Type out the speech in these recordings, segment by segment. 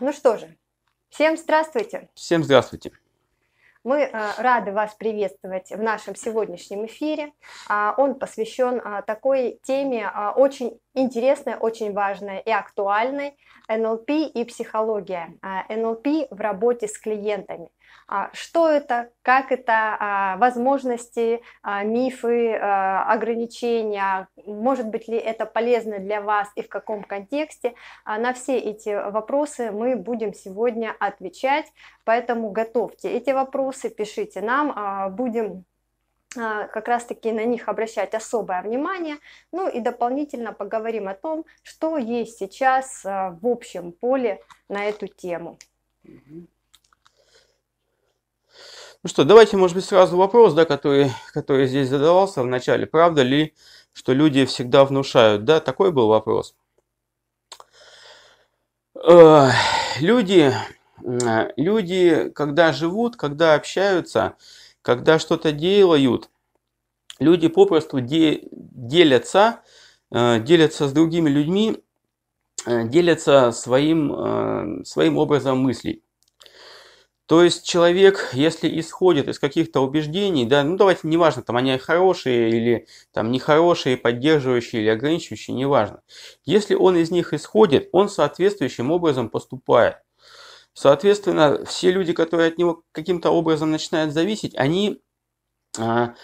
Ну что же, всем здравствуйте. Всем здравствуйте. Мы э, рады вас приветствовать в нашем сегодняшнем эфире. А, он посвящен а, такой теме, а, очень интересной, очень важной и актуальной, НЛП и психология. НЛП в работе с клиентами. А что это, как это, а, возможности, а, мифы, ограничения, может быть ли это полезно для вас и в каком контексте. На все эти вопросы мы будем сегодня отвечать, поэтому готовьте эти вопросы, пишите нам, будем как раз-таки на них обращать особое внимание. Ну и дополнительно поговорим о том, что есть сейчас в общем поле на эту тему. Mm-hmm. Ну что, давайте, может быть, сразу вопрос, да, который, который здесь задавался в начале. Правда ли, что люди всегда внушают? Да, такой был вопрос. Э, люди, э, люди, когда живут, когда общаются, когда что-то делают, люди попросту де, делятся, э, делятся с другими людьми, делятся своим, своим образом мыслей. То есть человек, если исходит из каких-то убеждений, да, ну давайте, неважно, там они хорошие или там нехорошие, поддерживающие или ограничивающие, неважно. Если он из них исходит, он соответствующим образом поступает. Соответственно, все люди, которые от него каким-то образом начинают зависеть, они, а,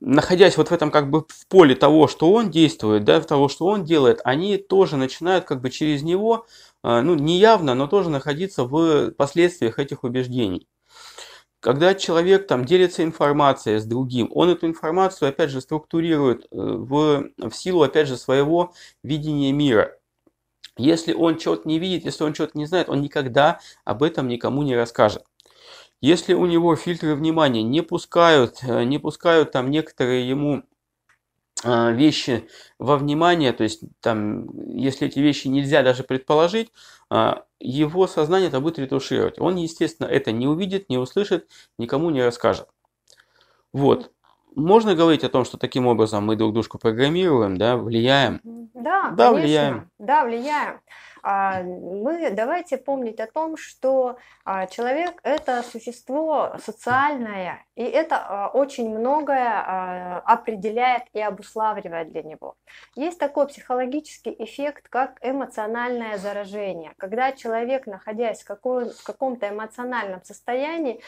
находясь вот в этом как бы в поле того, что он действует, да, того, что он делает, они тоже начинают как бы через него а, ну, неявно, но тоже находиться в последствиях этих убеждений. Когда человек там делится информацией с другим, он эту информацию, опять же, структурирует э, в, в силу, опять же, своего видения мира. Если он что-то не видит, если он что-то не знает, он никогда об этом никому не расскажет. Если у него фильтры внимания не пускают, э, не пускают там некоторые ему а, вещи во внимание, то есть там, если эти вещи нельзя даже предположить, а, его сознание это будет ретушировать. Он, естественно, это не увидит, не услышит, никому не расскажет. Вот. Можно говорить о том, что таким образом мы друг дружку программируем, да, влияем? Да, да конечно. влияем. Да, влияем. А, мы давайте помнить о том, что а, человек – это существо социальное, и это а, очень многое определяет и обуславливает для него. Есть такой психологический эффект, как эмоциональное заражение. Когда человек, находясь в, каком- то эмоциональном состоянии,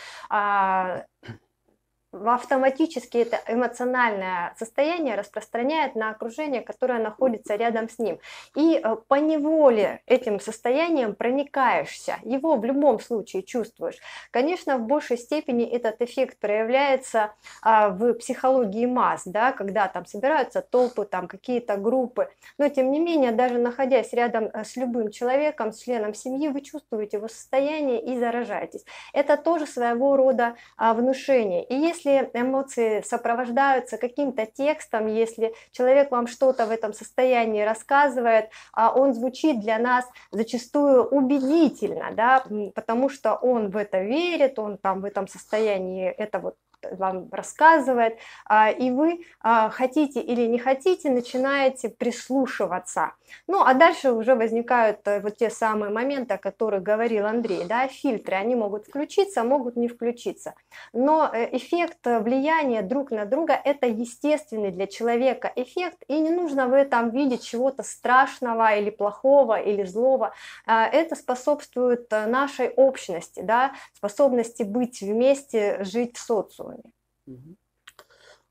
автоматически это эмоциональное состояние распространяет на окружение, которое находится рядом с ним. И э, по неволе этим состоянием проникаешься, его в любом случае чувствуешь. Конечно, в большей степени этот эффект проявляется а, в психологии масс, да, когда там собираются толпы, там какие-то группы. Но тем не менее, даже находясь рядом э, с любым человеком, с членом семьи, вы чувствуете его состояние и заражаетесь. Это тоже своего рода а, внушение. И если если эмоции сопровождаются каким-то текстом, если человек вам что-то в этом состоянии рассказывает, а он звучит для нас зачастую убедительно, да, потому что он в это верит, он там в этом состоянии это вот вам рассказывает, а, и вы а, хотите или не хотите, начинаете прислушиваться. Ну, а дальше уже возникают э, вот те самые моменты, о которых говорил Андрей, да, фильтры, они могут включиться, могут не включиться. Но э, эффект э, влияния друг на друга – это естественный для человека эффект, и не нужно в этом видеть чего-то страшного или плохого, или злого. А, это способствует нашей общности, да, способности быть вместе, жить в социуме.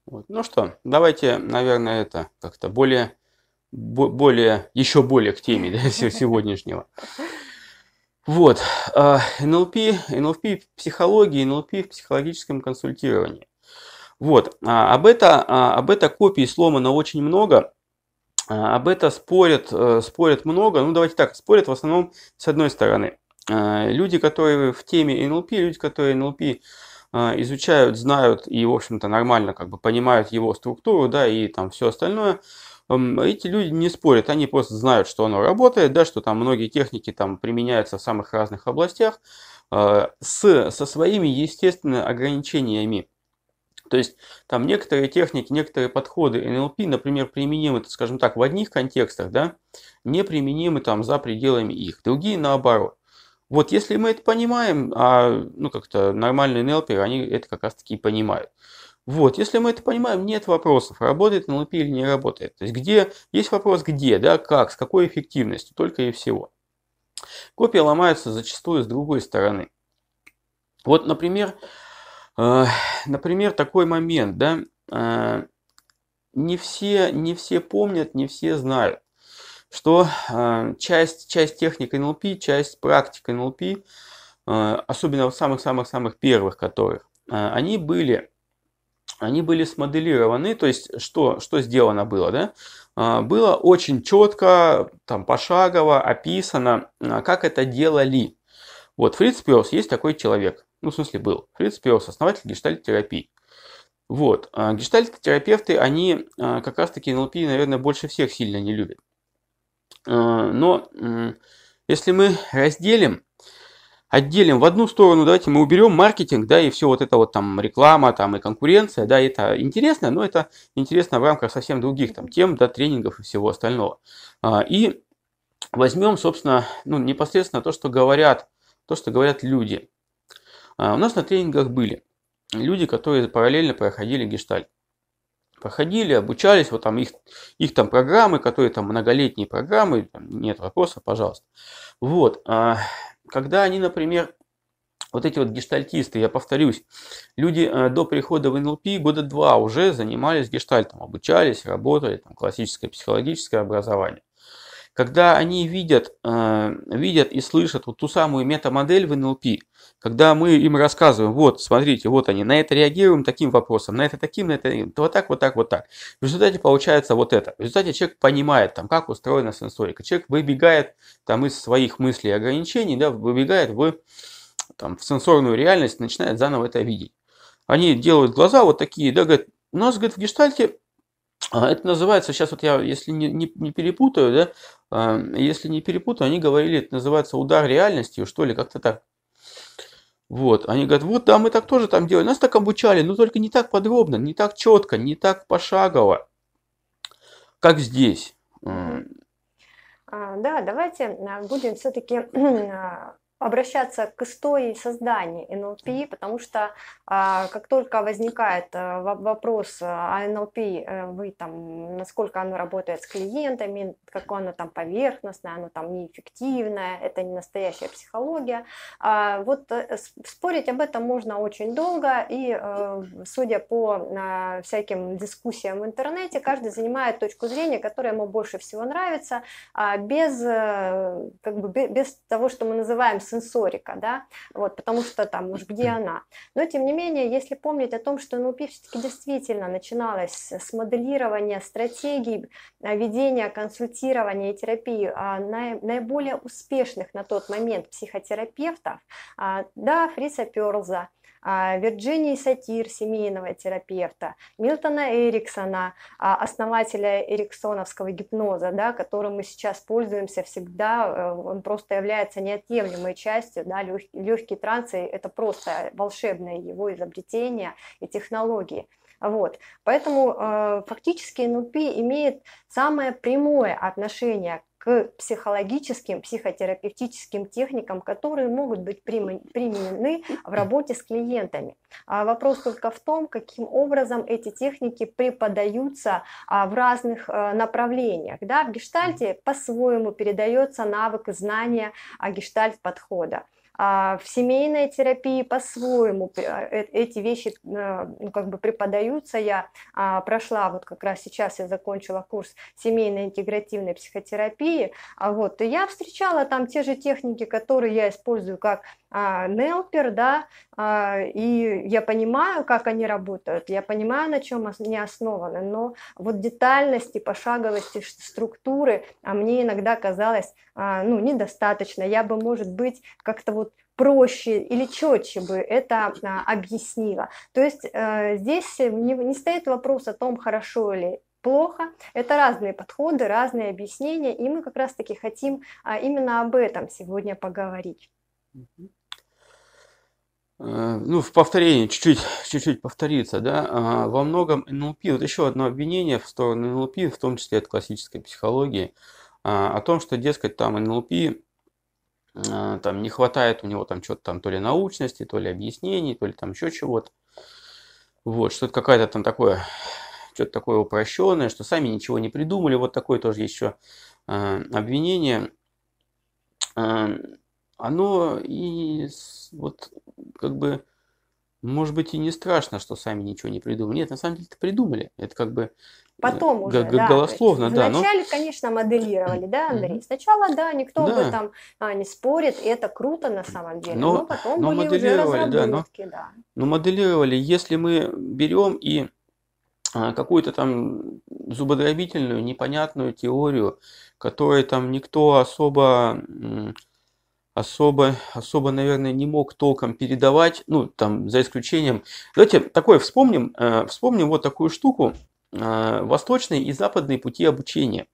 Вот. Ну что, давайте, наверное, это как-то более, более, еще более к теме да, сегодняшнего. Вот, а, НЛП, НЛП в психологии, НЛП в психологическом консультировании. Вот, а, об это, а, об это копии сломано очень много, об это спорят, э, спорят много, ну давайте так, спорят в основном с одной стороны. Люди, которые в теме НЛП, люди, которые НЛП а, изучают, знают и, в общем-то, нормально как бы понимают его структуру, да, и там все остальное, эти люди не спорят, они просто знают, что оно работает, да, что там многие техники там применяются в самых разных областях э, с, со своими, естественно, ограничениями. То есть там некоторые техники, некоторые подходы НЛП, например, применимы, скажем так, в одних контекстах, да, неприменимы там за пределами их, другие наоборот. Вот если мы это понимаем, а ну как-то нормальные нелперы, они это как раз таки и понимают. Вот, если мы это понимаем, нет вопросов, работает NLP или не работает. То есть где, есть вопрос где, да, как, с какой эффективностью, только и всего. Копии ломаются зачастую с другой стороны. Вот, например, э, например, такой момент, да, э, не все, не все помнят, не все знают что а, часть, часть техник НЛП, часть практик НЛП, а, особенно вот самых-самых-самых первых которых, а, они были они были смоделированы, то есть что, что сделано было, да? Было очень четко, там, пошагово описано, как это делали. Вот, Фриц Перс есть такой человек, ну, в смысле, был. Фриц Перс, основатель гештальт-терапии. Вот, гештальт-терапевты, они как раз-таки НЛП, наверное, больше всех сильно не любят. А, но если мы разделим, отделим в одну сторону, давайте мы уберем маркетинг, да, и все вот это вот там реклама, там и конкуренция, да, это интересно, но это интересно в рамках совсем других там тем, да, тренингов и всего остального. А, и возьмем, собственно, ну, непосредственно то, что говорят, то, что говорят люди. А, у нас на тренингах были люди, которые параллельно проходили гештальт проходили, обучались, вот там их, их там программы, которые там многолетние программы, там нет вопроса, пожалуйста. Вот, а, когда они, например, вот эти вот гештальтисты, я повторюсь, люди а, до прихода в НЛП года два уже занимались гештальтом, обучались, работали, там классическое психологическое образование когда они видят, э, видят и слышат вот ту самую метамодель в НЛП, когда мы им рассказываем, вот, смотрите, вот они, на это реагируем таким вопросом, на это таким, на это вот так, вот так, вот так. В результате получается вот это. В результате человек понимает, там, как устроена сенсорика. Человек выбегает там из своих мыслей и ограничений, да, выбегает в, там, в сенсорную реальность, начинает заново это видеть. Они делают глаза вот такие, да, говорят, у нас, говорит, в гештальте а, это называется, сейчас вот я, если не, не, не перепутаю, да, а, если не перепутаю, они говорили, это называется удар реальностью, что ли, как-то так. Вот, они говорят, вот да, мы так тоже там делали, нас так обучали, но только не так подробно, не так четко, не так пошагово, как здесь. А, да, давайте будем все-таки обращаться к истории создания НЛП, потому что а, как только возникает э, вопрос э, о НЛП, э, вы там, насколько оно работает с клиентами, какое оно там поверхностное, оно там неэффективное, это не настоящая психология. А, вот спорить об этом можно очень долго, и судя по всяким дискуссиям в интернете, каждый занимает точку зрения, которая ему больше всего нравится, а без, как бы, без того, что мы называем сенсорика, да, вот, потому что там уж где она. Но, тем не менее, если помнить о том, что НЛП ну, все-таки действительно начиналось с моделирования стратегий а, ведения, консультирования и терапии а, наиболее успешных на тот момент психотерапевтов, а, да, Фрица Перлза, а, Вирджинии Сатир, семейного терапевта, Милтона Эриксона, а, основателя эриксоновского гипноза, да, которым мы сейчас пользуемся всегда, э, он просто является неотъемлемой частью, да, легкие трансы – это просто волшебное его изобретение и технологии – вот. Поэтому э, фактически НЛП имеет самое прямое отношение к психологическим, психотерапевтическим техникам, которые могут быть применены в работе с клиентами. А вопрос только в том, каким образом эти техники преподаются а, в разных а, направлениях. Да? В гештальте по-своему передается навык и знание а, гештальт-подхода. А, в семейной терапии по-своему а, э, эти вещи а, ну, как бы преподаются. Я прошла, вот как раз сейчас я закончила курс семейной интегративной психотерапии, вот, и я встречала там те же техники, которые я использую как нелпер, да, и я понимаю, как они работают, я понимаю, на чем они основаны, но вот детальности, пошаговости структуры а мне иногда казалось ну, недостаточно. Я бы, может быть, как-то вот вот проще или четче бы это а, объяснила. То есть э, здесь не, не стоит вопрос о том, хорошо или плохо. Это разные подходы, разные объяснения, и мы как раз-таки хотим а, именно об этом сегодня поговорить. Э, ну, в повторении, чуть-чуть, чуть-чуть повторится, да, а, во многом НЛП, вот еще одно обвинение в сторону НЛП, в том числе от классической психологии, а, о том, что, дескать, там НЛП Э, там не хватает у него там что-то там то ли научности, то ли объяснений, то ли там еще чего-то. Вот, что-то какая-то там такое, что-то такое упрощенное, что сами ничего не придумали. Вот такое тоже еще э, обвинение. Э, оно и вот как бы может быть, и не страшно, что сами ничего не придумали. Нет, на самом деле это придумали. Это как бы э, Потом э, уже, да. Голословно, да. Вначале, но... конечно, моделировали, да, Андрей? Сначала, да, никто да. об этом а, не спорит, и это круто на самом деле. Но, но потом но были уже разработки, да, но, да. Но моделировали. Если мы берем и а, какую-то там зубодробительную, непонятную теорию, которой там никто особо особо, особо, наверное, не мог толком передавать, ну, там, за исключением... Давайте такое вспомним, э, вспомним вот такую штуку, э, восточные и западные пути обучения.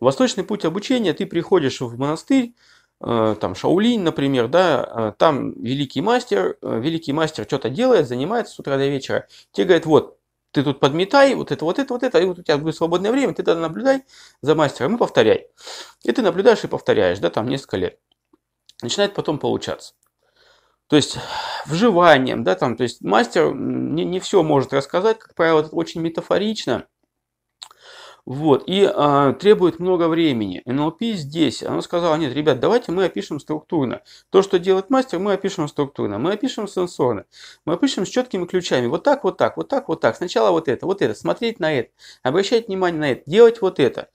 Восточный путь обучения, ты приходишь в монастырь, э, там, Шаулинь, например, да, э, там великий мастер, э, великий мастер что-то делает, занимается с утра до вечера, тебе говорит, вот, ты тут подметай, вот это, вот это, вот это, и вот у тебя будет свободное время, ты тогда наблюдай за мастером и повторяй. И ты наблюдаешь и повторяешь, да, там несколько лет начинает потом получаться. То есть вживанием, да, там, то есть мастер не, не все может рассказать, как правило, это очень метафорично. Вот, и э, требует много времени. НЛП здесь, она сказала, нет, ребят, давайте мы опишем структурно. То, что делает мастер, мы опишем структурно, мы опишем сенсорно, мы опишем с четкими ключами. Вот так, вот так, вот так, вот так. Сначала вот это, вот это, смотреть на это, обращать внимание на это, делать вот это.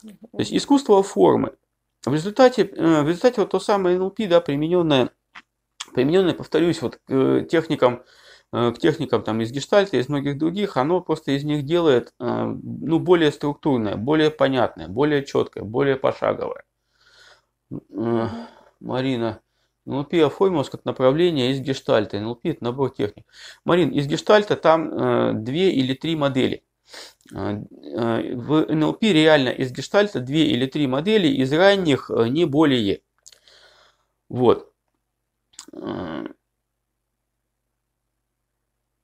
То есть искусство формы. В результате, э, в результате вот то самое NLP, да, примененное, примененное, повторюсь, вот к э, техникам, э, к техникам там, из гештальта, из многих других, оно просто из них делает ну, более структурное, более понятное, более четкое, более пошаговое. Марина, НЛП оформилось как направление из гештальта. НЛП – это набор техник. Марин, из гештальта там две или три модели – а, а, в НЛП реально из гештальта две или три модели, из ранних э, не более. Вот. А,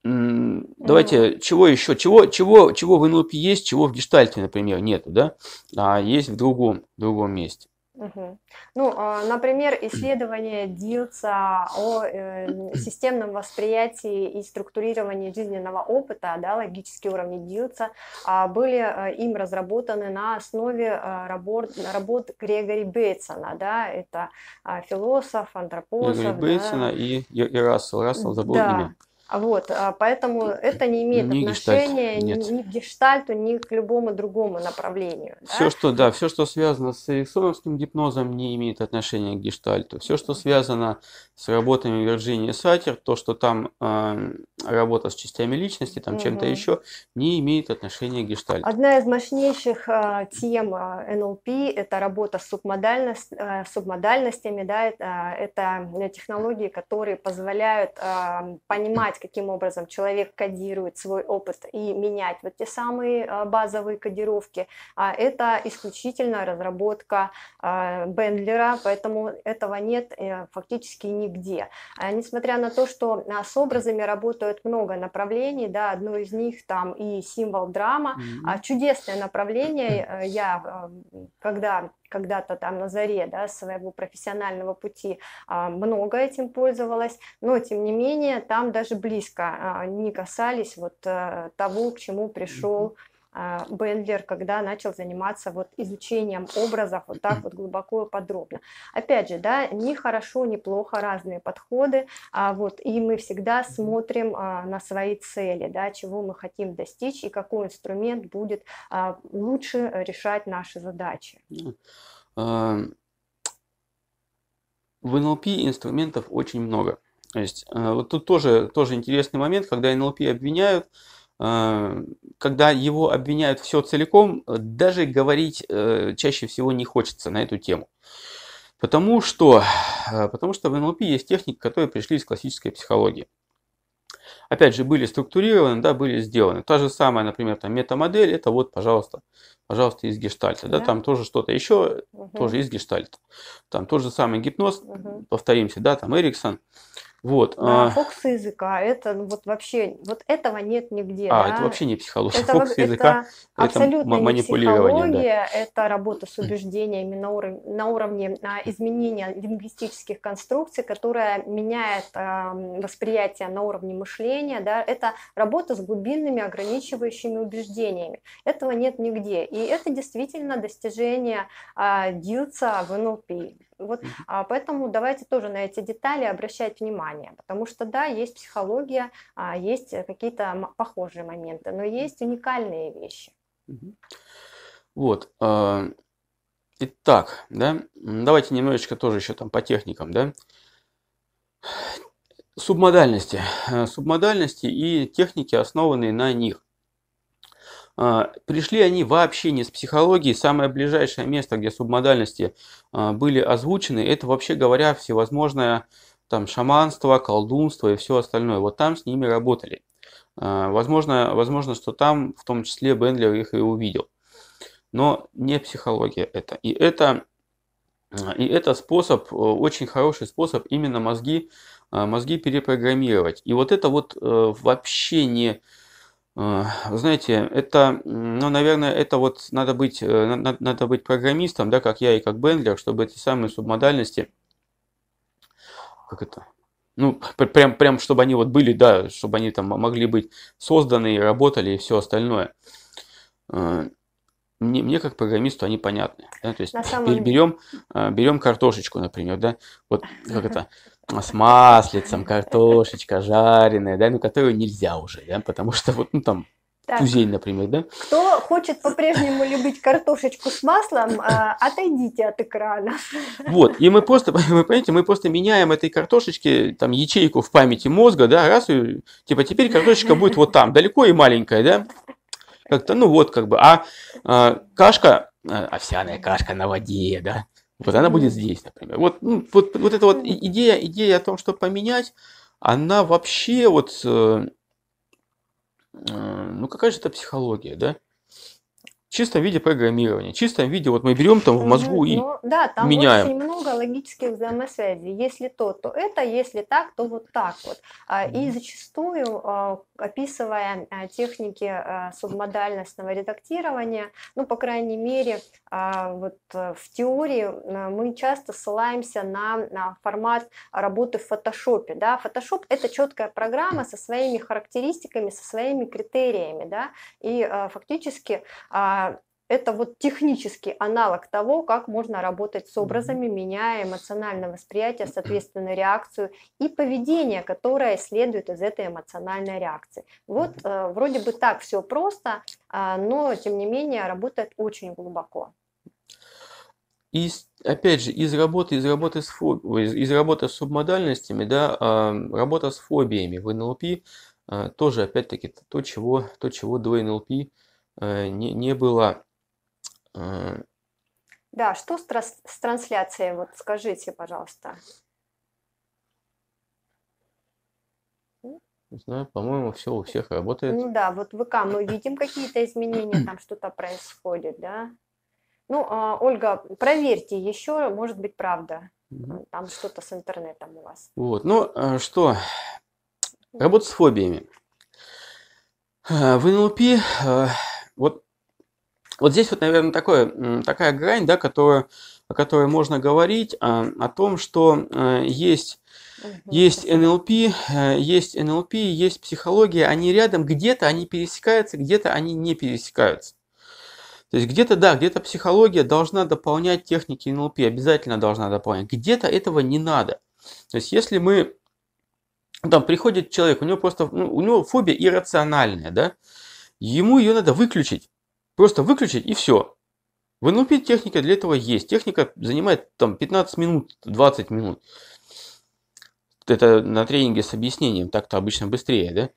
давайте, ну. чего еще, чего, чего, чего в НЛП есть, чего в гештальте, например, нету, да, а есть в другом, другом месте. Угу. Ну, а, например, исследование Дилца о э, системном восприятии и структурировании жизненного опыта, да, логические уровни Дилца, а, были э, им разработаны на основе э, работ, работ Грегори Бейтсона, да, это а, философ, антропосов. Грегори да. Бейтсона и, и Рассел, Рассел забыл да. имя. Вот, а, поэтому это не имеет ни отношения гештальт, ни, ни к гештальту, ни к любому другому направлению. Все, да? что, да, все, что связано с эриксоновским гипнозом, не имеет отношения к гештальту. Все, что связано с работами Вирджинии Сатер, то, что там э, работа с частями личности, там угу. чем-то еще, не имеет отношения к гештальту. Одна из мощнейших э, тем НЛП – это работа с субмодальность, э, субмодальностями, да, это, э, это технологии, которые позволяют э, понимать, понимать, каким образом человек кодирует свой опыт и менять вот те самые а, базовые кодировки, а это исключительно разработка а, Бендлера, поэтому этого нет э, фактически нигде. Несмотря на то, что с образами работают много направлений, да, одно из них там и символ драма, mm-hmm. чудесное направление, э, я когда когда-то там на заре да, своего профессионального пути а, много этим пользовалась, но тем не менее там даже близко а, не касались вот э, того, к чему пришел mm-hmm а, Бельдер, когда начал заниматься вот изучением образов вот так вот глубоко и подробно. Опять же, да, не хорошо, не плохо, разные подходы, а вот, и мы всегда смотрим а, на свои цели, да, чего мы хотим достичь и какой инструмент будет а, лучше решать наши задачи. А, в НЛП инструментов очень много. То есть а, вот тут тоже, тоже интересный момент, когда НЛП обвиняют, а, когда его обвиняют все целиком, э, даже говорить э, чаще всего не хочется на эту тему. Потому что, а, потому что в НЛП есть техники, которые пришли из классической психологии. Опять же, были структурированы, да, были сделаны. Та же самая, например, там метамодель, это вот, пожалуйста, пожалуйста, из гештальта. Да, да. там тоже что-то еще, угу. тоже из гештальта. Там тот же самый гипноз, угу. повторимся, да, там Эриксон. Э, вот. Да, а... а. Фокус языка, это ну, вот вообще, вот этого нет нигде. А, да? это вообще не психология. Это, фокус это языка, это манипулирование, не да. это работа с хм. убеждениями на, уровне на уровне на хм. изменения лингвистических конструкций, которая меняет э, восприятие на уровне мышления, да, это работа с глубинными ограничивающими убеждениями. Этого нет нигде. И это действительно достижение э, Дилца в НЛП. Вот, а, поэтому давайте тоже на эти детали обращать внимание, потому что да, есть психология, а, есть э, какие-то похожие моменты, но есть уникальные вещи. Вот. А, итак, да, давайте немножечко тоже еще там по техникам, да. Субмодальности. Э, субмодальности и техники, основанные на них. А, пришли они вообще не с психологии. Самое ближайшее место, где субмодальности а, были озвучены, это вообще говоря всевозможное там шаманство, колдунство и все остальное. Вот там с ними работали. А, возможно, возможно, что там в том числе Бендлер их и увидел. Но не психология это. И это, и это способ, э, очень хороший способ именно мозги, мозги перепрограммировать. И вот это вот э, вообще не, вы знаете, это, ну, наверное, это вот надо быть, э, надо, надо быть программистом, да, как я и как Бендлер, чтобы эти самые субмодальности, как это, ну, прям, прям, чтобы они вот были, да, чтобы они там могли быть созданы, работали и все остальное. Э, мне, мне как программисту они понятны. Да? То есть самом... берем, э, берем картошечку, например, да, вот как это, с маслицем, картошечка жареная, да, ну, которую нельзя уже, да, потому что вот, ну, там, так. Тузей, например, да? Кто хочет по-прежнему любить картошечку с маслом, а, отойдите от экрана. Вот, и мы просто, вы понимаете, мы просто меняем этой картошечке там ячейку в памяти мозга, да, раз, и, типа теперь картошечка будет вот там, далеко и маленькая, да? Как-то, ну вот, как бы, а, а кашка, э, овсяная кашка на воде, да, вот она будет здесь, например. Вот, ну, вот, вот эта вот идея, идея о том, что поменять, она вообще вот... Э, э ну, какая же это психология, да? в чистом виде программирования, в чистом виде вот мы берем там в мозгу и ну, да, там меняем. очень много логических взаимосвязей. Если то, то это, если так, то вот так вот. А, и зачастую, а, описывая а, техники субмодальностного редактирования, ну, по крайней мере, вот э, в теории мы часто ссылаемся на, на формат работы в фотошопе. Да? Фотошоп – это четкая программа со своими характеристиками, со своими критериями. Да? И фактически а, это вот технический аналог того, как можно работать с образами, меняя эмоциональное восприятие, соответственно, реакцию и поведение, которое следует из этой эмоциональной реакции. Вот э, вроде бы так все просто, э, но тем не менее работает очень глубоко. И опять же, из работы, из работы с, фоб... из, из работы с субмодальностями, да, э, работа с фобиями в НЛП э, тоже опять-таки то чего, то, чего до НЛП Э, не, не была. Э, да, что с, транс с трансляцией? Вот скажите, пожалуйста. Не знаю, по-моему, все у всех работает. Ну да, вот ВК мы видим какие-то изменения, там что-то происходит, да. Ну, а, Ольга, проверьте еще, может быть, правда. Там что-то с интернетом у вас. Вот, ну а что, ну. работа с фобиями. А, в НЛП а, вот здесь вот, наверное, такое, такая грань, да, которую, о которой можно говорить, о, а, о том, что э, есть есть НЛП, э, есть НЛП, есть психология, они рядом, где-то они пересекаются, где-то они не пересекаются. То есть где-то, да, где-то психология должна дополнять техники НЛП, обязательно должна дополнять. Где-то этого не надо. То есть если мы, ну, там приходит человек, у него просто, ну, у него фобия иррациональная, да, ему ее надо выключить. Просто выключить и все. В NLP техника для этого есть. Техника занимает там 15 минут, 20 минут. Это на тренинге с объяснением, так-то обычно быстрее, да?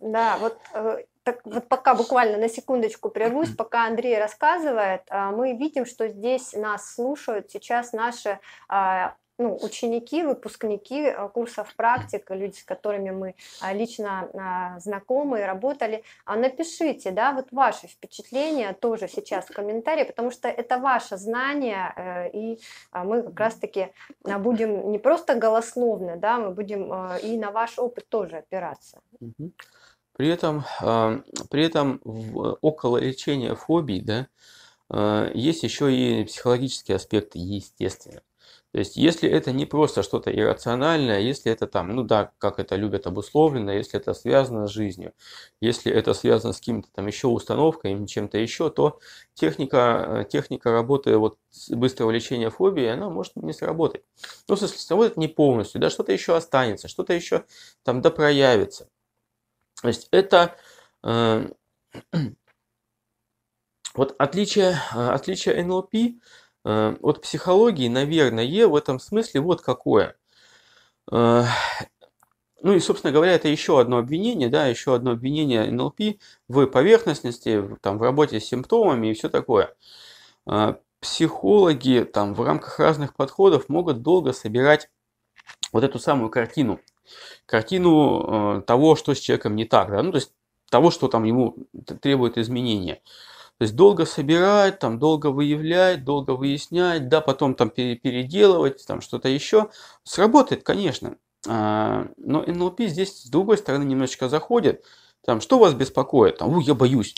Да, вот, э, так, вот пока буквально на секундочку прервусь, пока Андрей рассказывает, а, мы видим, что здесь нас слушают сейчас наши а, ну, ученики, выпускники э, курсов практик, люди, с которыми мы э, лично э, знакомы и работали, а напишите, да, вот ваши впечатления тоже сейчас в комментарии, потому что это ваше знание, и мы как раз-таки будем не просто голословны, да, мы будем и на ваш опыт тоже опираться. При этом, а, при этом около лечения фобий, да, есть еще и психологические аспекты, естественно. То есть, если это не просто что-то иррациональное, если это там, ну да, как это любят обусловлено, если это связано с жизнью, если это связано с каким-то там еще установкой, чем-то еще, то техника, э, техника работы вот быстрого лечения фобии, она может не сработать. Ну, в смысле, сработать не полностью, да, что-то еще останется, что-то еще там да проявится. То есть, это... Э, вот отличие, э, отличие НЛП Э, от психологии, наверное, в этом смысле вот какое. Э, ну и, собственно говоря, это еще одно обвинение, да, еще одно обвинение НЛП в поверхностности, там, в работе с симптомами и все такое. Э, психологи там в рамках разных подходов могут долго собирать вот эту самую картину, картину того, что с человеком не так, да, ну то есть того, что там ему требует изменения. То есть долго собирает, там, долго выявляет, долго выясняет, да, потом там переделывать, там что-то еще. Сработает, конечно. А, но НЛП здесь с другой стороны немножечко заходит. Там, что вас беспокоит? Там, у, я боюсь.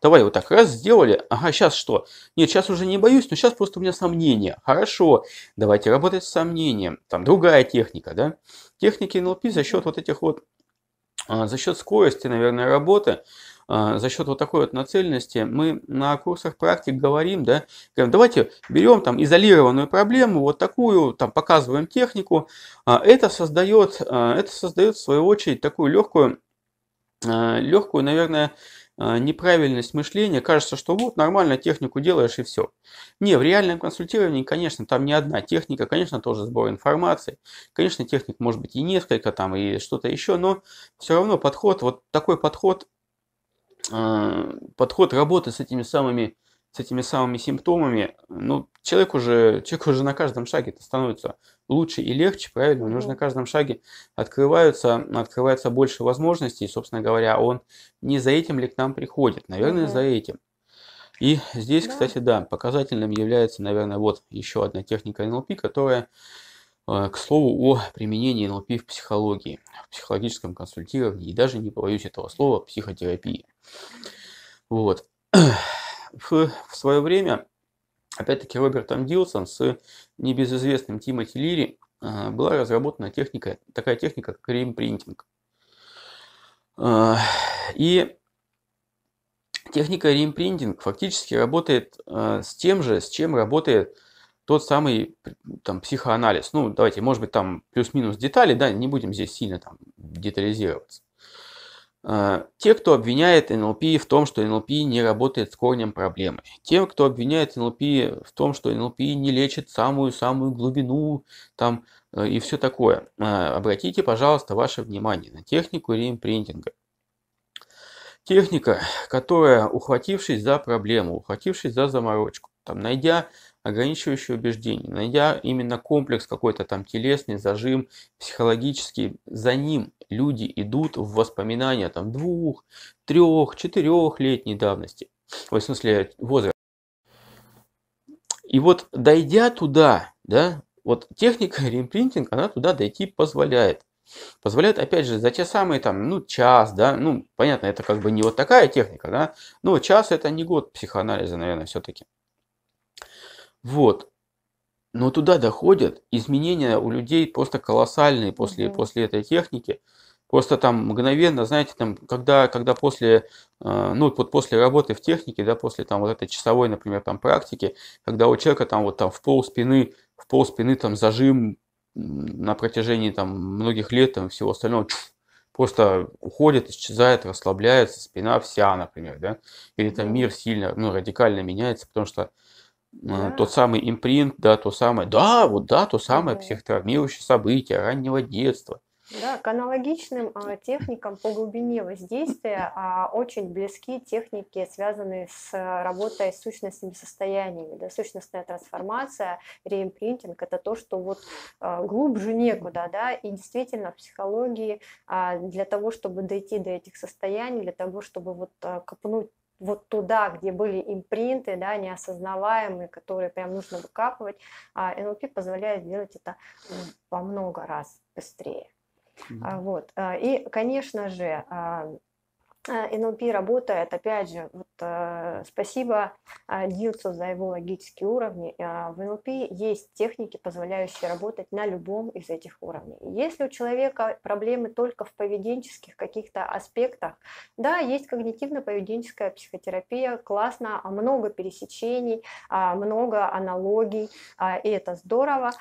Давай вот так, раз сделали, ага, сейчас что? Нет, сейчас уже не боюсь, но сейчас просто у меня сомнения. Хорошо, давайте работать с сомнением. Там другая техника, да? Техники НЛП за счет вот этих вот, а, за счет скорости, наверное, работы, а, за счет вот такой вот нацеленности мы на курсах практик говорим, да, говорим, давайте берем там изолированную проблему, вот такую, там показываем технику. А, это создает, а, это создает в свою очередь такую легкую, легкую, наверное, неправильность мышления, кажется, что вот нормально технику делаешь и все. Не, в реальном консультировании, конечно, там не одна техника, конечно, тоже сбор информации, конечно, техник может быть и несколько там, и что-то еще, но все равно подход, вот такой подход а, подход работы с этими самыми, с этими самыми симптомами, ну, человек уже, человек уже на каждом шаге это становится лучше и легче, правильно? У него же на каждом шаге открываются, открываются больше возможностей, собственно говоря, он не за этим ли к нам приходит, наверное, за этим. И здесь, кстати, да, показательным является, наверное, вот еще одна техника НЛП, которая Э, к слову о применении НЛП в психологии, в психологическом консультировании и даже, не боюсь этого слова, психотерапии. Вот. В, в свое время, опять-таки, Робертом Дилсон с небезызвестным Тимоти Лири э, была разработана техника, такая техника, как реимпринтинг. Э, и техника реимпринтинг фактически работает с тем же, с чем работает тот самый там, психоанализ. Ну, давайте, может быть, там плюс-минус детали, да, не будем здесь сильно там детализироваться. Э, те, кто обвиняет НЛП в том, что НЛП не работает с корнем проблемы. Те, кто обвиняет НЛП в том, что НЛП не лечит самую-самую глубину там, э, и все такое. Э, обратите, пожалуйста, ваше внимание на технику реимпринтинга. Техника, которая, ухватившись за проблему, ухватившись за заморочку, там, найдя ограничивающие убеждения, найдя именно комплекс какой-то там телесный, зажим, психологический, за ним люди идут в воспоминания там двух, трех, четырех четырехлетней давности, в смысле возраста. И вот дойдя туда, да, вот техника реимпринтинг, она туда дойти позволяет. Позволяет, опять же, за те самые там, ну, час, да, ну, понятно, это как бы не вот такая техника, да, но час это не год психоанализа, наверное, все-таки. Вот. Но туда доходят, изменения у людей просто колоссальные после, да. после этой техники. Просто там мгновенно, знаете, там, когда, когда после, э, ну, вот после работы в технике, да, после там вот этой часовой, например, там практики, когда у человека там вот там в пол спины, в пол спины там зажим на протяжении там многих лет там всего остального, чуф, просто уходит, исчезает, расслабляется спина вся, например, да, или там мир сильно, ну, радикально меняется, потому что а, да. тот самый импринт, да, то самое, да, вот да, то самое да. психотравмирующее событие раннего детства. Да, к аналогичным а, техникам по глубине воздействия а, очень близки техники, связанные с э, работой с сущностными состояниями. Да, сущностная трансформация, реимпринтинг – это то, что вот а, глубже некуда. Да, и действительно в психологии а, для того, чтобы дойти до этих состояний, для того, чтобы вот а, копнуть вот туда, где были импринты, да, неосознаваемые, которые прям нужно выкапывать, а НЛП позволяет делать это во много раз быстрее. Mm-hmm. Вот. А, и, конечно же, а, а, НЛП работает, опять же, вот, э, спасибо э, а, Дилцу за его логические уровни. А, в НЛП есть техники, позволяющие работать на любом из этих уровней. Если у человека проблемы только в поведенческих каких-то аспектах, да, есть когнитивно-поведенческая психотерапия, классно, много пересечений, много аналогий, и это здорово.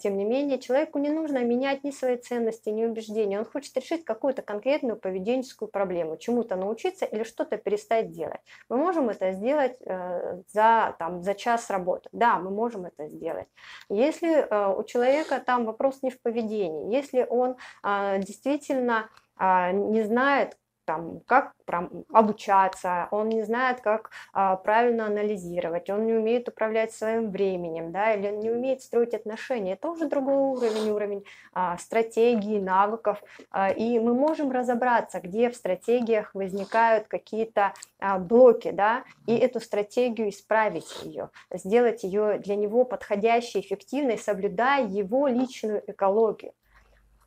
тем не менее, человеку не нужно менять ни свои ценности, ни убеждения. Он хочет решить какую-то конкретную поведенческую проблему, чему чему-то научиться или что-то перестать делать. Мы можем это сделать э, за, там, за час работы. Да, мы можем это сделать. Если э, у человека там вопрос не в поведении, если он а, действительно а, не знает, там, как прям обучаться, он не знает, как а, правильно анализировать, он не умеет управлять своим временем, да, или он не умеет строить отношения. Это уже другой уровень, уровень а, стратегии, навыков. А, и мы можем разобраться, где в стратегиях возникают какие-то а, блоки, да, и эту стратегию исправить ее, сделать ее для него подходящей, эффективной, соблюдая его личную экологию.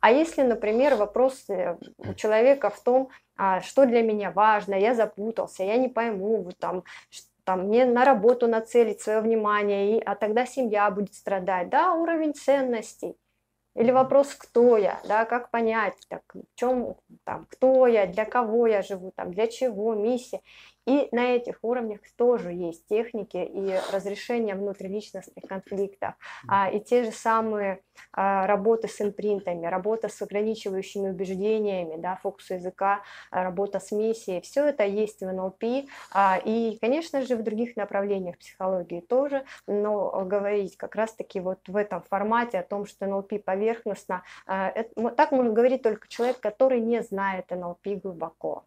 А если, например, вопрос э, у человека в том, а что для меня важно, я запутался, я не пойму, вот там, там, мне на работу нацелить свое внимание, и, а тогда семья будет страдать. Да, уровень ценностей. Или вопрос, кто я, да, как понять, так, в чем, там, кто я, для кого я живу, там, для чего, миссия. И на этих уровнях тоже есть техники и разрешение внутриличностных конфликтов, а, и те же самые а, работы с импринтами, работа с ограничивающими убеждениями, да, фокус языка, а, работа с миссией, все это есть в НЛП, а, и, конечно же, в других направлениях психологии тоже, но говорить как раз-таки вот в этом формате о том, что НЛП поверхностно, а, это, так может говорить только человек, который не знает НЛП глубоко.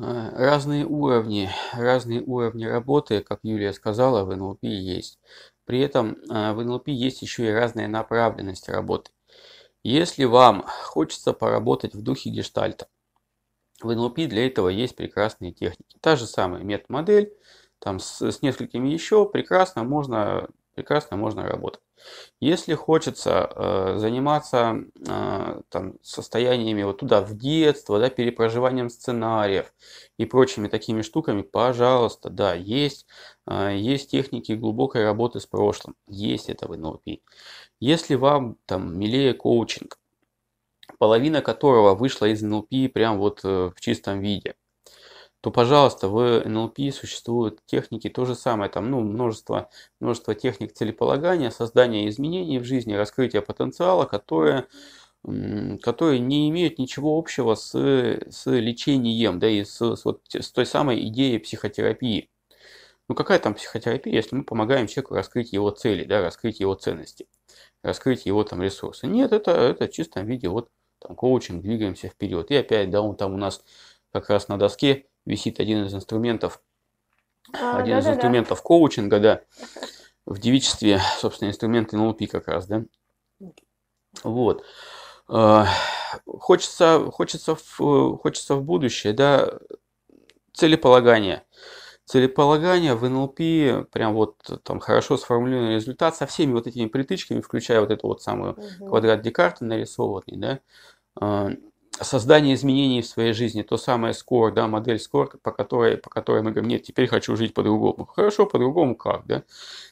А, разные уровни, разные уровни работы, как Юлия сказала, в НЛП есть. При этом а, в НЛП есть еще и разная направленность работы. Если вам хочется поработать в духе гештальта, в НЛП для этого есть прекрасные техники. Та же самая метамодель, там с, с несколькими еще прекрасно можно, прекрасно можно работать. Если хочется э, заниматься э, там, состояниями вот туда в детство, да, перепроживанием сценариев и прочими такими штуками, пожалуйста, да, есть, э, есть техники глубокой работы с прошлым, есть это в НЛП. Если вам там милее коучинг, половина которого вышла из НЛП прям вот э, в чистом виде – то, пожалуйста, в НЛП существуют техники то же самое, там, ну, множество, множество техник целеполагания, создания изменений в жизни, раскрытия потенциала, которые, которые не имеют ничего общего с, с лечением, да, и с, с, вот, с той самой идеей психотерапии. Ну, какая там психотерапия, если мы помогаем человеку раскрыть его цели, да, раскрыть его ценности, раскрыть его там ресурсы? Нет, это, это в чистом виде вот там коучинг, двигаемся вперед. И опять, да, он там у нас как раз на доске висит один из инструментов, а, один да, из да, инструментов да. коучинга, да, в девичестве, собственно, инструмент НЛП как раз, да. Вот. А, хочется, хочется, в, хочется в будущее, да, целеполагание. Целеполагание в НЛП прям вот там хорошо сформулированный результат со всеми вот этими притычками, включая вот эту вот самую угу. квадрат Декарта нарисованный, да, а, создание изменений в своей жизни, то самое скор да, модель скор по которой, по которой мы говорим, нет, теперь хочу жить по-другому. Хорошо, по-другому как, да?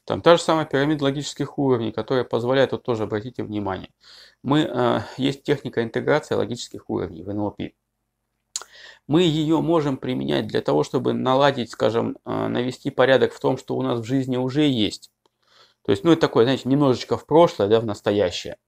Там та же самая пирамида логических уровней, которая позволяет, вот тоже обратите внимание. Мы, э, есть техника интеграции логических уровней в НЛП. Мы ее можем применять для того, чтобы наладить, скажем, э, навести порядок в том, что у нас в жизни уже есть. То есть, ну, это такое, знаете, немножечко в прошлое, да, в настоящее –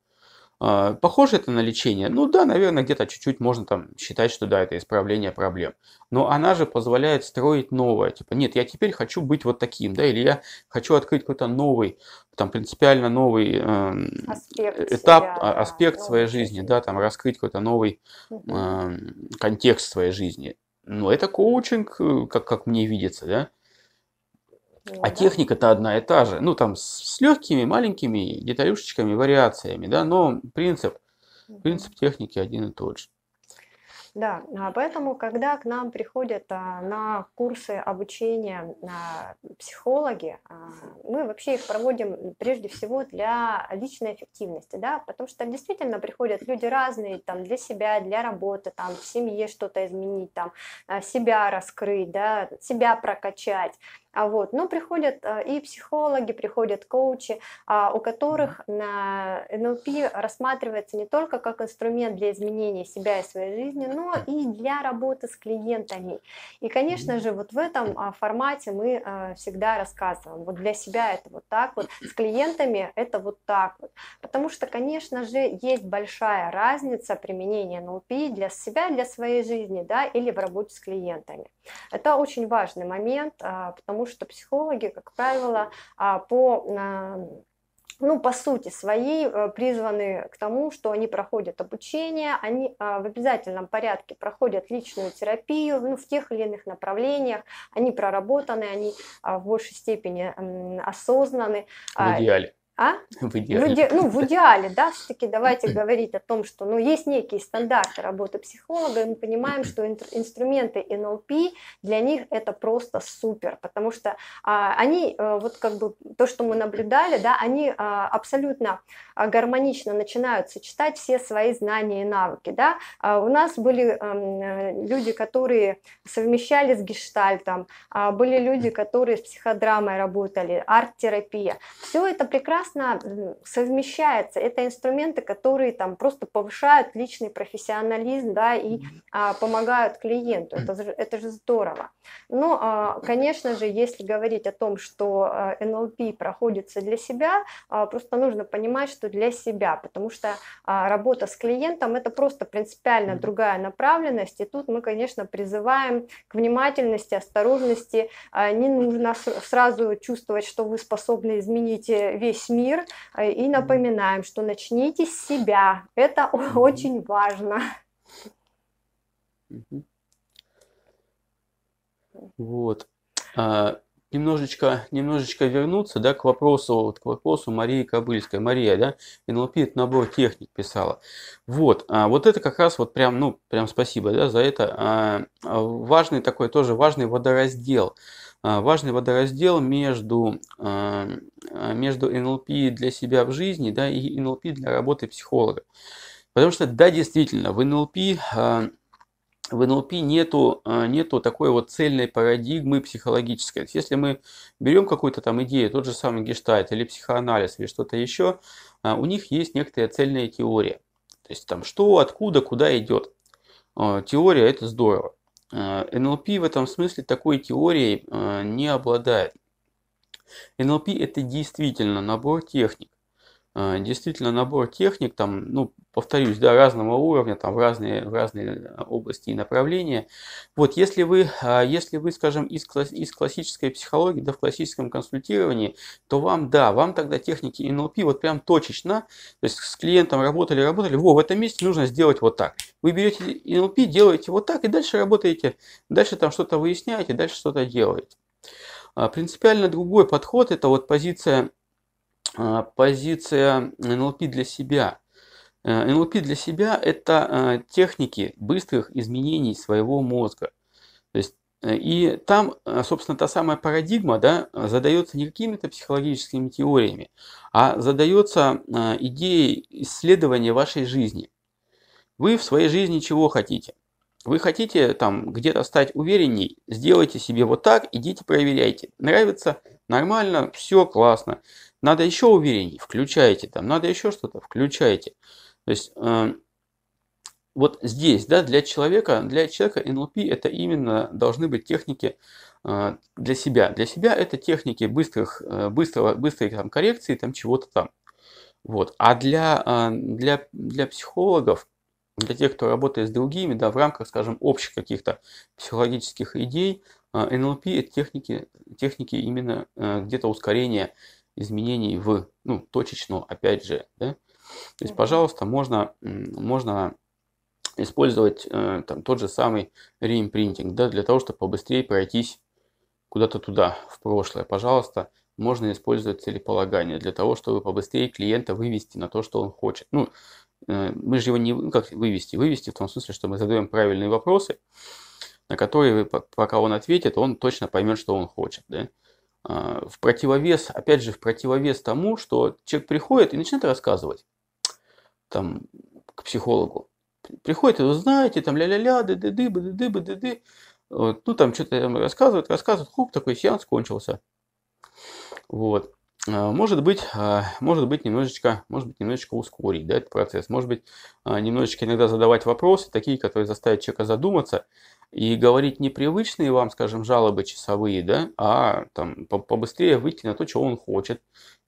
а, похоже это на лечение? Ну да, наверное, где-то чуть-чуть можно там считать, что да, это исправление проблем. Но она же позволяет строить новое. Типа, нет, я теперь хочу быть вот таким, да, или я хочу открыть какой-то новый, там принципиально новый эм, э, а, аспект этап, себя, аспект да, своей жизни, жизни, да, там раскрыть какой-то новый э, контекст своей жизни. Но ну, это коучинг, э, как, как мне видится, да. А да? техника-то одна и та же. Ну, там с, с легкими, маленькими деталюшечками, вариациями, да, но принцип, принцип техники один и тот же. Да, а поэтому, когда к нам приходят а, на курсы обучения а, психологи, а, мы вообще их проводим прежде всего для личной эффективности, да, потому что действительно приходят люди разные, там, для себя, для работы, там, в семье что-то изменить, там, себя раскрыть, да, себя прокачать. А вот, но ну, приходят а, и психологи, приходят коучи, а, у которых на НЛП рассматривается не только как инструмент для изменения себя и своей жизни, но и для работы с клиентами. И, конечно же, вот в этом а, формате мы всегда рассказываем. Вот для себя это вот так вот, с клиентами это вот так вот. Потому что, конечно же, есть большая разница применения НЛП для себя, для своей жизни, да, или в работе с клиентами. Это очень важный момент, потому потому что психологи, как правило, а, по а, ну, по сути свои э, призваны к тому, что они проходят обучение, они а, в обязательном порядке проходят личную терапию ну, в тех или иных направлениях, они проработаны, они в большей степени осознаны. В идеале. А? В идеале. В иде... Ну, в идеале, да, все-таки давайте говорить о том, что ну, есть некие стандарты работы психолога, и мы понимаем, что ин- инструменты НЛП для них это просто супер, потому что а, они, а, вот как бы то, что мы наблюдали, да, они а, абсолютно а, гармонично начинают сочетать все свои знания и навыки, да. А, у нас были а, люди, которые совмещали с гештальтом, а, были люди, которые с психодрамой работали, арт-терапия. Все это прекрасно прекрасно совмещается. Это инструменты, которые там просто повышают личный профессионализм, да, и а, помогают клиенту. Это, это же здорово. Но, ну, а, конечно же, если говорить о том, что а, NLP проходится для себя, а, просто нужно понимать, что для себя, потому что а, работа с клиентом это просто принципиально другая направленность, и тут мы, конечно, призываем к внимательности, осторожности. А, не нужно сразу чувствовать, что вы способны изменить э, весь мир э, и напоминаем, что начните с себя. Это очень важно. Вот. А, немножечко, немножечко вернуться, да, к вопросу, вот, к вопросу Марии Кобыльской. Мария, да, НЛП это набор техник писала. Вот, а, вот это как раз вот прям, ну, прям спасибо, да, за это. А, а важный такой тоже важный водораздел. А, важный водораздел между, а, а, между НЛП для себя в жизни да, и НЛП для работы психолога. Потому что, да, действительно, в НЛП в НЛП нету, нету такой вот цельной парадигмы психологической. Если мы берем какую-то там идею, тот же самый гештальт или психоанализ или что-то еще, у них есть некоторая цельная теория. То есть там что, откуда, куда идет. Теория – это здорово. Э, НЛП в этом смысле такой теорией э, не обладает. НЛП это действительно набор техник, а, действительно, набор техник, там, ну, повторюсь, да, разного уровня, там, в разные, в разные а, области и направления. Вот, если вы, а, если вы, скажем, из, класс, из классической психологии, да, в классическом консультировании, то вам, да, вам тогда техники НЛП вот прям точечно, то есть с клиентом работали, работали, во, в этом месте нужно сделать вот так. Вы берете НЛП, делаете вот так, и дальше работаете, дальше там что-то выясняете, дальше что-то делаете. Принципиально другой подход – это вот позиция Э, позиция НЛП для себя. Э, НЛП для себя – это э, техники быстрых изменений своего мозга. То есть, и там, собственно, та самая парадигма да, задается не какими-то психологическими теориями, а задается идеей исследования вашей жизни. Вы в своей жизни чего хотите? Вы хотите там где-то стать уверенней, сделайте себе вот так, идите проверяйте. Нравится? Нормально, все классно. Надо еще уверений, включайте там, надо еще что-то, включайте. То есть э, вот здесь, да, для человека, для человека НЛП это именно должны быть техники э, для себя. Для себя это техники быстрых, э, быстрого, быстрой там, коррекции, там чего-то там. Вот. А для, э, для, для психологов, для тех, кто работает с другими, да, в рамках, скажем, общих каких-то психологических идей, NLP э, – это техники, техники именно э, где-то ускорения изменений в, ну, точечно, опять же, да? То есть, пожалуйста, можно, можно использовать э, там тот же самый реимпринтинг, да, для того, чтобы побыстрее пройтись куда-то туда, в прошлое. Пожалуйста, можно использовать целеполагание для того, чтобы побыстрее клиента вывести на то, что он хочет. Ну, э, мы же его не, ну, как вывести? Вывести в том смысле, что мы задаем правильные вопросы, на которые, пока он ответит, он точно поймет, что он хочет, да. А, в противовес, опять же, в противовес тому, что человек приходит и начинает рассказывать там, к психологу. Приходит, и вы знаете, там ля-ля-ля, ды-ды-ды, бы-ды-ды, бы-ды-ды. Вот, ну, там что-то там рассказывает, рассказывает, хоп, такой сеанс кончился. Вот. А, может быть, а, может быть, немножечко, может быть, немножечко ускорить да, этот процесс. Может быть, немножечко иногда задавать вопросы, такие, которые заставят человека задуматься, и говорить непривычные вам, скажем, жалобы часовые, да, а там побыстрее выйти на то, чего он хочет,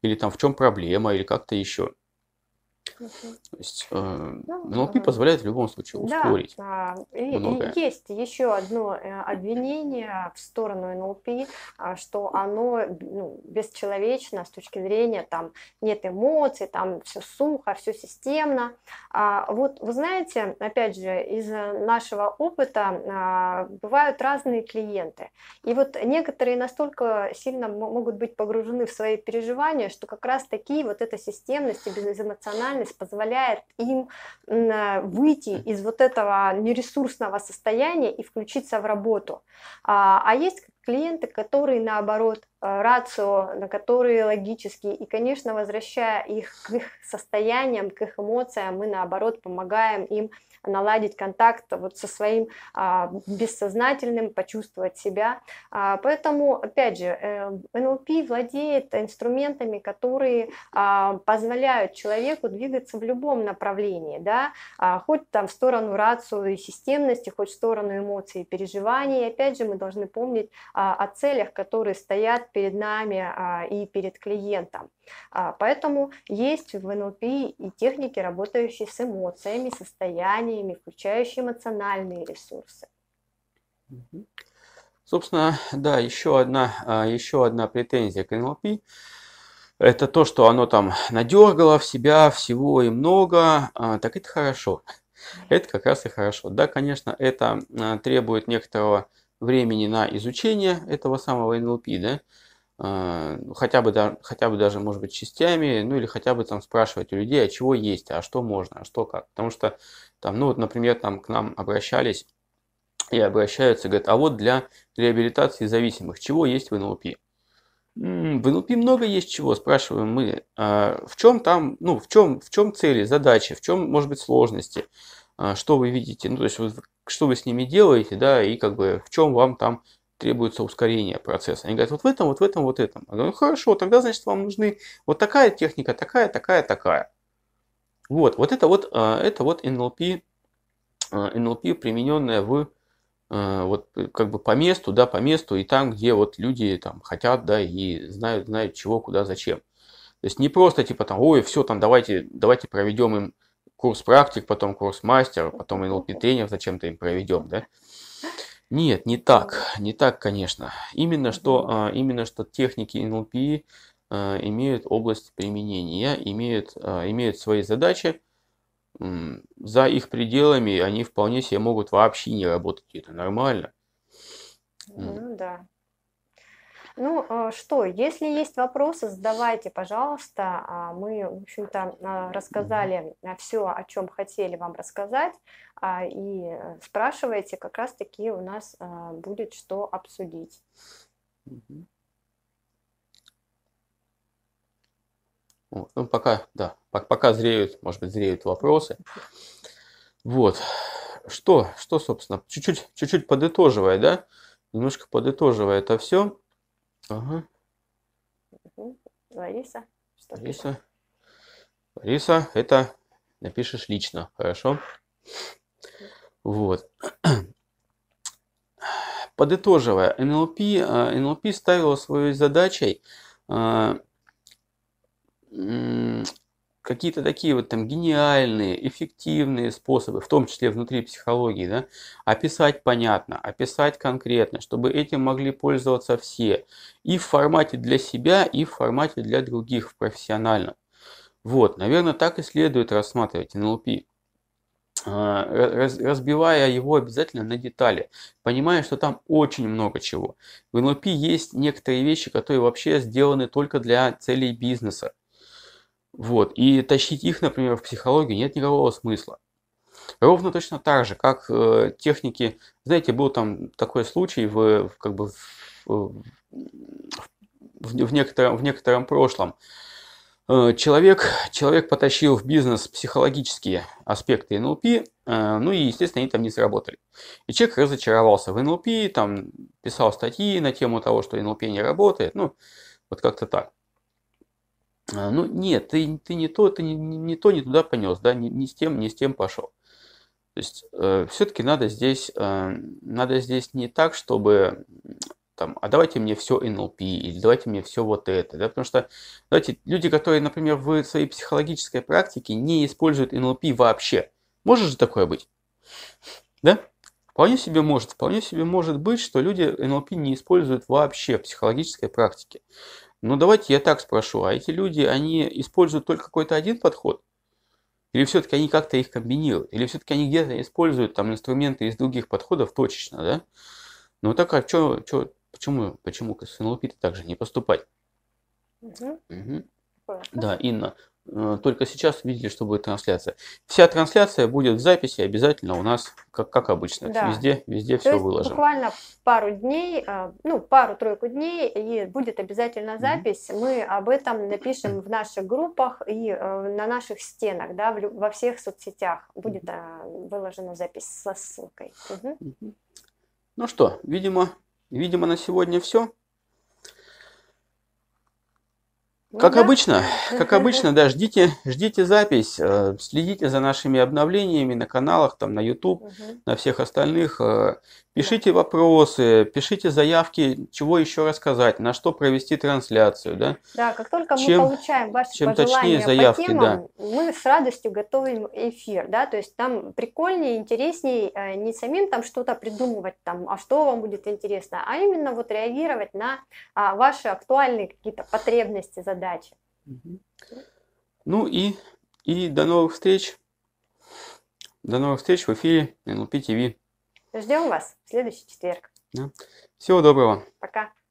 или там в чем проблема, или как-то еще. То есть э, да, ну, позволяет в любом случае ускорить. Да, И, и есть еще одно э, обвинение в сторону НЛП, а, что оно ну, бесчеловечно с точки зрения там нет эмоций, там все сухо, все системно. А, вот вы знаете, опять же, из нашего опыта а, бывают разные клиенты. И вот некоторые настолько сильно могут быть погружены в свои переживания, что как раз такие вот эта системность и безэмоциональность рациональность позволяет им э, выйти из вот этого нересурсного состояния и включиться в работу. А, а есть клиенты, которые наоборот Э, рацио, на которые логические. И, конечно, возвращая их к их состояниям, к их эмоциям, мы, наоборот, помогаем им наладить контакт вот со своим а, бессознательным, почувствовать себя. А, поэтому, опять же, э, НЛП владеет инструментами, которые а, позволяют человеку двигаться в любом направлении, да, а, хоть там в сторону рацию и системности, хоть в сторону эмоций и переживаний. И, опять же, мы должны помнить а, о целях, которые стоят перед нами а, и перед клиентом. А, поэтому есть в НЛП и техники, работающие с эмоциями, состояниями, включающие эмоциональные ресурсы. Собственно, да, еще одна, а, еще одна претензия к НЛП это то, что оно там надергало в себя всего и много, так это хорошо. Это как раз и хорошо. Да, конечно, это требует некоторого времени на изучение этого самого НЛП, да, а, ну, хотя бы, хотя бы даже, может быть, частями, ну или хотя бы там спрашивать у людей, а чего есть, а что можно, а что как. Потому что там, ну вот, например, там к нам обращались и обращаются, говорят, а вот для реабилитации зависимых, чего есть в НЛП? В НЛП много есть чего, спрашиваем мы. А, в чем там, ну, в чем, в чем цели, задачи, в чем, может быть, сложности, а, что вы видите, ну, то есть, что вы с ними делаете, да, и как бы в чем вам там требуется ускорение процесса. Они говорят, вот в этом, вот в этом, вот в этом. Я говорю, ну хорошо, тогда, значит, вам нужны вот такая техника, такая, такая, такая. Вот, вот это вот, а, это вот NLP, NLP примененная в а, вот как бы по месту, да, по месту и там, где вот люди там хотят, да, и знают, знают чего, куда, зачем. То есть не просто типа там, ой, все, там давайте, давайте проведем им курс практик, потом курс мастер, потом NLP тренер, зачем-то им проведем, да. Нет, не так, не так, конечно. Именно что, а, именно что техники НЛП а, имеют область применения, имеют, а, имеют свои задачи. За их пределами они вполне себе могут вообще не работать. Это нормально. Ну да. Ну что, если есть вопросы, задавайте, пожалуйста. Мы, в общем-то, рассказали все, о чем хотели вам рассказать. А и э, спрашиваете, как раз-таки у нас а, будет что обсудить. Угу. ну, пока, да, пока зреют, может быть, зреют вопросы. Вот. Что, что, собственно, чуть-чуть, чуть-чуть подытоживая, да? Немножко подытоживая это все. Ага. Угу. Лариса, что Лариса. Лариса, это напишешь лично, хорошо? Вот. Подытоживая, НЛП, э, НЛП ставила своей задачей э, какие-то такие вот там гениальные, эффективные способы, в том числе внутри психологии, да, описать понятно, описать конкретно, чтобы этим могли пользоваться все, и в формате для себя, и в формате для других профессионально. Вот, наверное, так и следует рассматривать НЛП. А, разбивая его обязательно на детали, понимая, что там очень много чего. В NLP есть некоторые вещи, которые вообще сделаны только для целей бизнеса. Вот. И тащить их, например, в психологию нет никакого смысла. Ровно точно так же, как э, техники, знаете, был там такой случай в, в как бы в, в, в, некотором, в некотором прошлом, Э, человек, человек потащил в бизнес психологические аспекты НЛП, э, ну и, естественно, они там не сработали. И человек разочаровался в НЛП, там писал статьи на тему того, что НЛП не работает, ну, вот как-то так. Э, ну, нет, ты, ты не то, ты не, не то, не туда понес, да, не, не с тем, не с тем пошел. То есть, э, все-таки надо здесь, э, надо здесь не так, чтобы там, а давайте мне все НЛП или давайте мне все вот это, да, потому что, давайте, люди, которые, например, в своей психологической практике не используют НЛП вообще, может же такое быть, да? Вполне себе может, вполне себе может быть, что люди НЛП не используют вообще в психологической практике. Но ну, давайте я так спрошу, а эти люди, они используют только какой-то один подход? Или все-таки они как-то их комбинируют? Или все-таки они где-то используют там инструменты из других подходов точечно, да? Ну так а что, Почему, почему к СНЛП также не поступать? Угу. Угу. Да, Инна, э, только сейчас видели, что будет трансляция. Вся трансляция будет в записи обязательно у нас, как, как обычно, да. везде, везде То все есть Буквально пару дней, э, ну, пару-тройку дней, и будет обязательно запись. mm Мы об этом напишем в наших группах и э, на наших стенах, да, во всех соцсетях будет mm выложена запись со ссылкой. mm Ну что, видимо, Видимо, на сегодня все. Ну, как да? обычно, как обычно, да, ждите, ждите запись, э, следите за нашими обновлениями на каналах, там на YouTube, угу. на всех остальных. Э, пишите вопросы, пишите заявки, чего еще рассказать, на что провести трансляцию, да? Да, как только чем, мы получаем ваши чем пожелания точнее заявки, по темам, да. мы с радостью готовим эфир, да, то есть там прикольнее, интереснее э, не самим там что-то придумывать, там, а что вам будет интересно, а именно вот реагировать на а, ваши актуальные какие-то потребности, задачи задачи. Ну и, и до новых встреч. До новых встреч в эфире NLP TV. Ждем вас в следующий четверг. Да. Всего доброго. Пока.